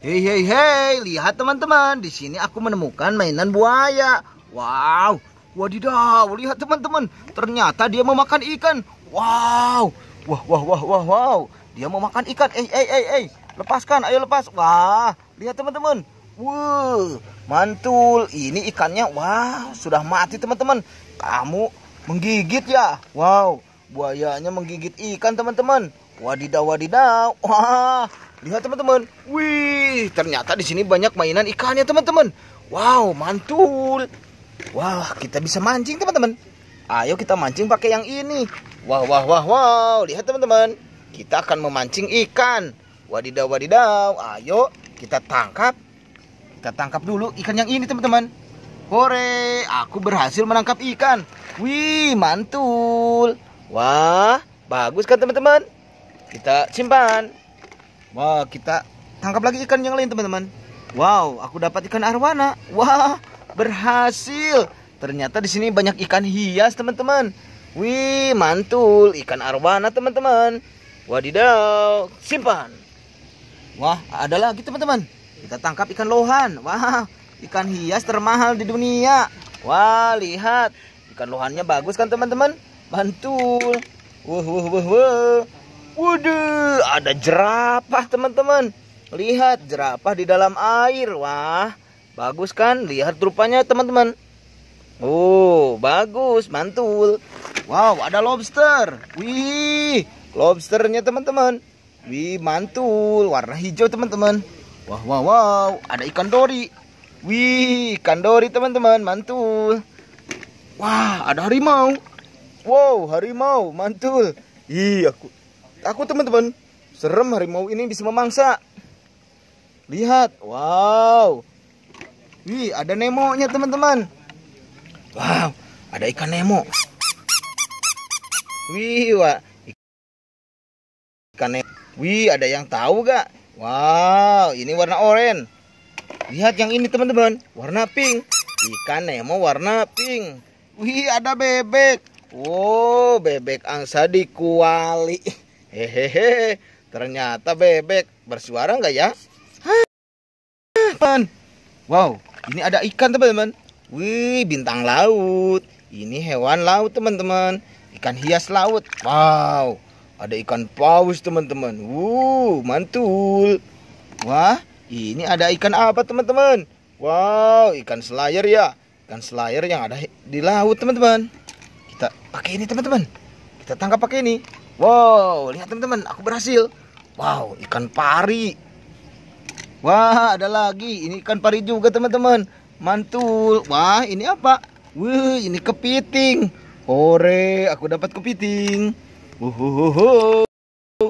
Hei hei hei, lihat teman-teman, di sini aku menemukan mainan buaya. Wow, wadidaw, lihat teman-teman, ternyata dia mau makan ikan. Wow, wah wah wah wah wow, dia mau makan ikan. Eh eh eh eh, lepaskan, ayo lepas. Wah, lihat teman-teman. Wow, mantul, ini ikannya. Wow, sudah mati teman-teman. Kamu menggigit ya. Wow, buayanya menggigit ikan teman-teman. Wadidaw wadidaw. Wah, Lihat teman-teman. Wih, ternyata di sini banyak mainan ikannya teman-teman. Wow, mantul. Wah, kita bisa mancing teman-teman. Ayo kita mancing pakai yang ini. Wah, wah, wah, wow. Lihat teman-teman. Kita akan memancing ikan. Wadidaw, wadidaw. Ayo kita tangkap. Kita tangkap dulu ikan yang ini teman-teman. Hore, aku berhasil menangkap ikan. Wih, mantul. Wah, bagus kan teman-teman? Kita simpan. Wah, wow, kita tangkap lagi ikan yang lain, teman-teman. Wow, aku dapat ikan arwana. Wah, berhasil. Ternyata di sini banyak ikan hias, teman-teman. Wih, mantul. Ikan arwana, teman-teman. Wadidaw, simpan. Wah, ada lagi, teman-teman. Kita tangkap ikan lohan. Wah, ikan hias termahal di dunia. Wah, lihat. Ikan lohannya bagus kan, teman-teman? Mantul. Wuh, wuh, wuh, wuh. Waduh, ada jerapah teman-teman. Lihat jerapah di dalam air. Wah, bagus kan? Lihat rupanya teman-teman. Oh, bagus, mantul. Wow, ada lobster. Wih, lobsternya teman-teman. Wih, mantul. Warna hijau teman-teman. Wah, wow, wow, ada ikan dori. Wih, ikan dori teman-teman, mantul. Wah, ada harimau. Wow, harimau, mantul. Ih, aku Aku teman-teman, serem harimau ini bisa memangsa. Lihat, wow. Wih, ada nemo nya teman-teman. Wow, ada ikan nemo. Wih, wah. Ikan nemo. Wih, ada yang tahu gak? Wow, ini warna oranye. Lihat yang ini teman-teman, warna pink. Ikan nemo warna pink. Wih, ada bebek. Wow, oh, bebek angsa kuali. Hehehe, ternyata bebek. Bersuara nggak ya? Teman. Wow, ini ada ikan teman-teman. Wih, bintang laut. Ini hewan laut teman-teman. Ikan hias laut. Wow, ada ikan paus teman-teman. Wuh, mantul. Wah, ini ada ikan apa teman-teman? Wow, ikan selayer ya. Ikan selayer yang ada di laut teman-teman. Kita pakai ini teman-teman. Kita tangkap pakai ini. Wow, lihat teman-teman, aku berhasil. Wow, ikan pari. Wah, ada lagi. Ini ikan pari juga, teman-teman. Mantul. Wah, ini apa? Wih, ini kepiting. Ore, aku dapat kepiting. Uhuhuhu.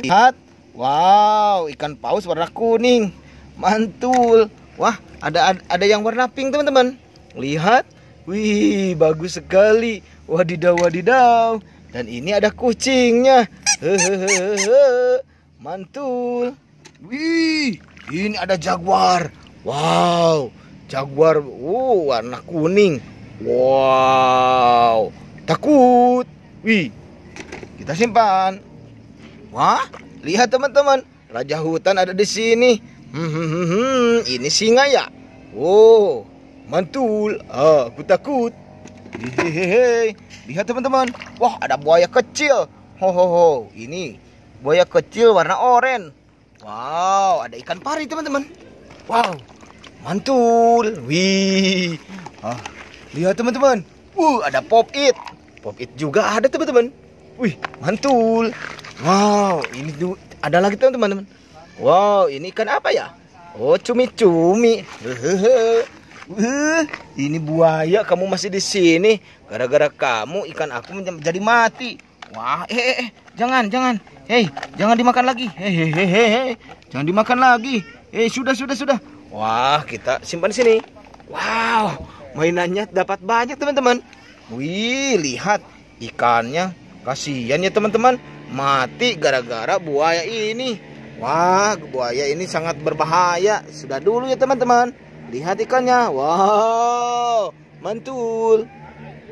Lihat. Wow, ikan paus warna kuning. Mantul. Wah, ada ada yang warna pink, teman-teman. Lihat. Wih, bagus sekali. Wadidaw, wadidaw. Dan ini ada kucingnya. Hehehe. Mantul. Wih, ini ada jaguar. Wow, jaguar oh, warna kuning. Wow, takut. Wih, kita simpan. Wah, lihat teman-teman, raja hutan ada di sini. Hmm, hmm, hmm, hmm. ini singa ya? Wow, oh, mantul. Ah, aku takut. Hehehe. Lihat teman-teman. Wah, ada buaya kecil. ho ho ho, Ini buaya kecil warna oranye. Wow, ada ikan pari teman-teman. Wow. Mantul. Wih. Ah, lihat teman-teman. Uh, ada pop it. Pop it juga ada teman-teman. Wih, mantul. Wow, ini ada lagi teman-teman. Wow, ini ikan apa ya? Oh, cumi-cumi. Hehehe. -cumi. Uh, ini buaya, kamu masih di sini. Gara-gara kamu ikan aku menjadi mati. Wah, eh, eh, eh, jangan, jangan. Hei, jangan dimakan lagi. Hei, hei, hei, hei. Jangan dimakan lagi. Eh, sudah, sudah, sudah. Wah, kita simpan di sini. Wow, mainannya dapat banyak, teman-teman. Wih, lihat ikannya. Kasihan ya, teman-teman. Mati gara-gara buaya ini. Wah, buaya ini sangat berbahaya. Sudah dulu ya, teman-teman. Lihat ikannya. Wow, mantul.